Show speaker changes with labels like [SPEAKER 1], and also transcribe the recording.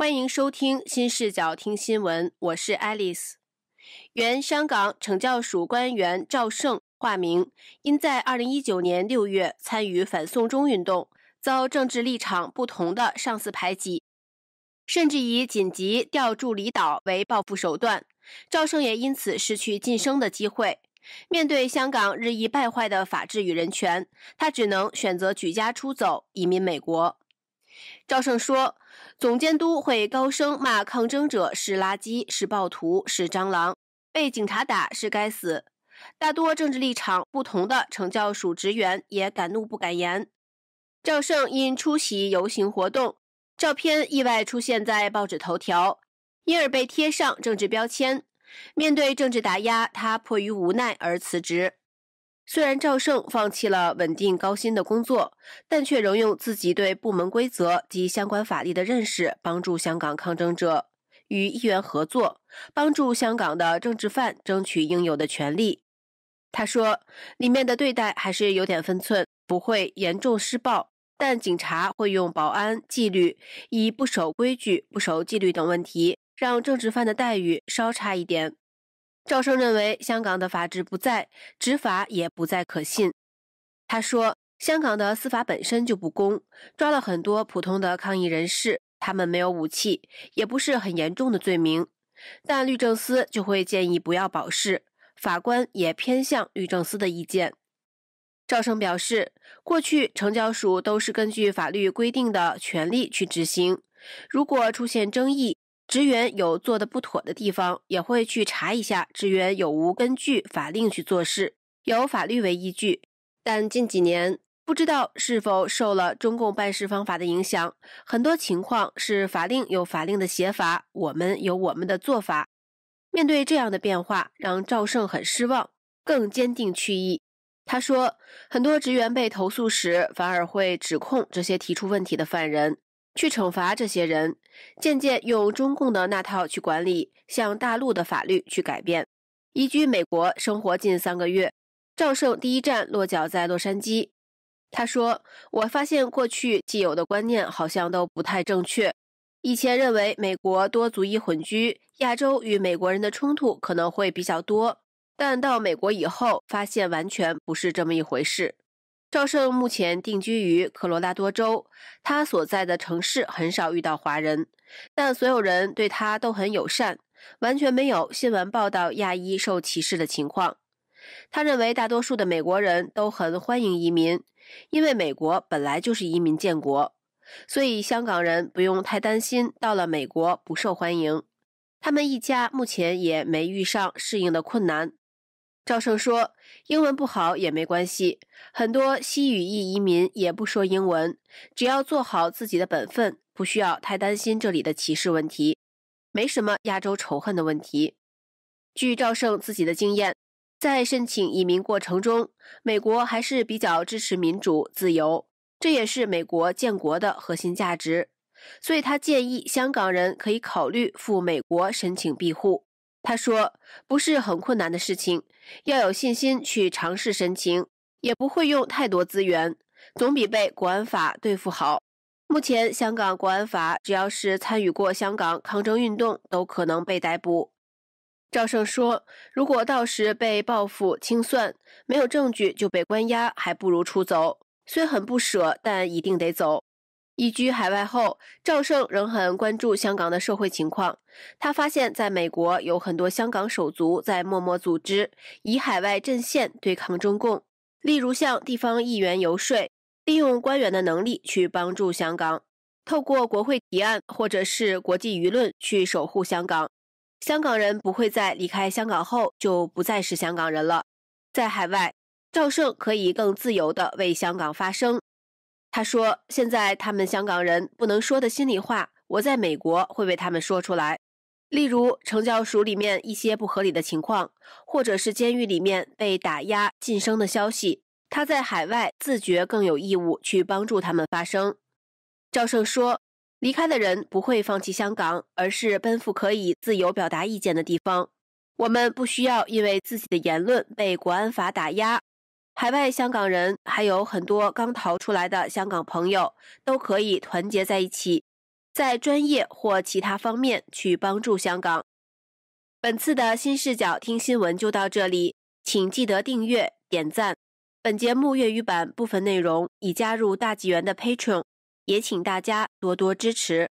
[SPEAKER 1] 欢迎收听新视角听新闻，我是 Alice。原香港惩教署官员赵胜（化名）因在2019年6月参与反送中运动，遭政治立场不同的上司排挤，甚至以紧急调驻离岛为报复手段，赵胜也因此失去晋升的机会。面对香港日益败坏的法治与人权，他只能选择举家出走，移民美国。赵胜说：“总监督会高声骂抗争者是垃圾、是暴徒、是蟑螂，被警察打是该死。”大多政治立场不同的惩教署职员也敢怒不敢言。赵胜因出席游行活动，照片意外出现在报纸头条，因而被贴上政治标签。面对政治打压，他迫于无奈而辞职。虽然赵胜放弃了稳定高薪的工作，但却仍用自己对部门规则及相关法律的认识，帮助香港抗争者与议员合作，帮助香港的政治犯争取应有的权利。他说：“里面的对待还是有点分寸，不会严重施暴，但警察会用保安纪律，以不守规矩、不守纪律等问题，让政治犯的待遇稍差一点。”赵生认为，香港的法治不在，执法也不再可信。他说，香港的司法本身就不公，抓了很多普通的抗议人士，他们没有武器，也不是很严重的罪名，但律政司就会建议不要保释，法官也偏向律政司的意见。赵生表示，过去城交署都是根据法律规定的权利去执行，如果出现争议。职员有做的不妥的地方，也会去查一下职员有无根据法令去做事，有法律为依据。但近几年，不知道是否受了中共办事方法的影响，很多情况是法令有法令的写法，我们有我们的做法。面对这样的变化，让赵胜很失望，更坚定去意。他说，很多职员被投诉时，反而会指控这些提出问题的犯人。去惩罚这些人，渐渐用中共的那套去管理，向大陆的法律去改变。移居美国生活近三个月，赵胜第一站落脚在洛杉矶。他说：“我发现过去既有的观念好像都不太正确。以前认为美国多族裔混居，亚洲与美国人的冲突可能会比较多，但到美国以后发现完全不是这么一回事。”赵胜目前定居于科罗拉多州，他所在的城市很少遇到华人，但所有人对他都很友善，完全没有新闻报道亚裔受歧视的情况。他认为大多数的美国人都很欢迎移民，因为美国本来就是移民建国，所以香港人不用太担心到了美国不受欢迎。他们一家目前也没遇上适应的困难。赵胜说：“英文不好也没关系，很多西语裔移民也不说英文，只要做好自己的本分，不需要太担心这里的歧视问题，没什么亚洲仇恨的问题。”据赵胜自己的经验，在申请移民过程中，美国还是比较支持民主自由，这也是美国建国的核心价值，所以他建议香港人可以考虑赴美国申请庇护。他说：“不是很困难的事情，要有信心去尝试申请，也不会用太多资源，总比被国安法对付好。”目前，香港国安法只要是参与过香港抗争运动，都可能被逮捕。赵胜说：“如果到时被报复清算，没有证据就被关押，还不如出走。虽很不舍，但一定得走。”移居海外后，赵胜仍很关注香港的社会情况。他发现，在美国有很多香港手足在默默组织，以海外阵线对抗中共。例如，向地方议员游说，利用官员的能力去帮助香港，透过国会提案或者是国际舆论去守护香港。香港人不会在离开香港后就不再是香港人了。在海外，赵胜可以更自由地为香港发声。他说：“现在他们香港人不能说的心里话，我在美国会为他们说出来。例如，成教署里面一些不合理的情况，或者是监狱里面被打压晋升的消息。他在海外自觉更有义务去帮助他们发声。”赵胜说：“离开的人不会放弃香港，而是奔赴可以自由表达意见的地方。我们不需要因为自己的言论被国安法打压。”海外香港人还有很多刚逃出来的香港朋友都可以团结在一起，在专业或其他方面去帮助香港。本次的新视角听新闻就到这里，请记得订阅点赞。本节目粤语版部分内容已加入大纪元的 Patron，也请大家多多支持。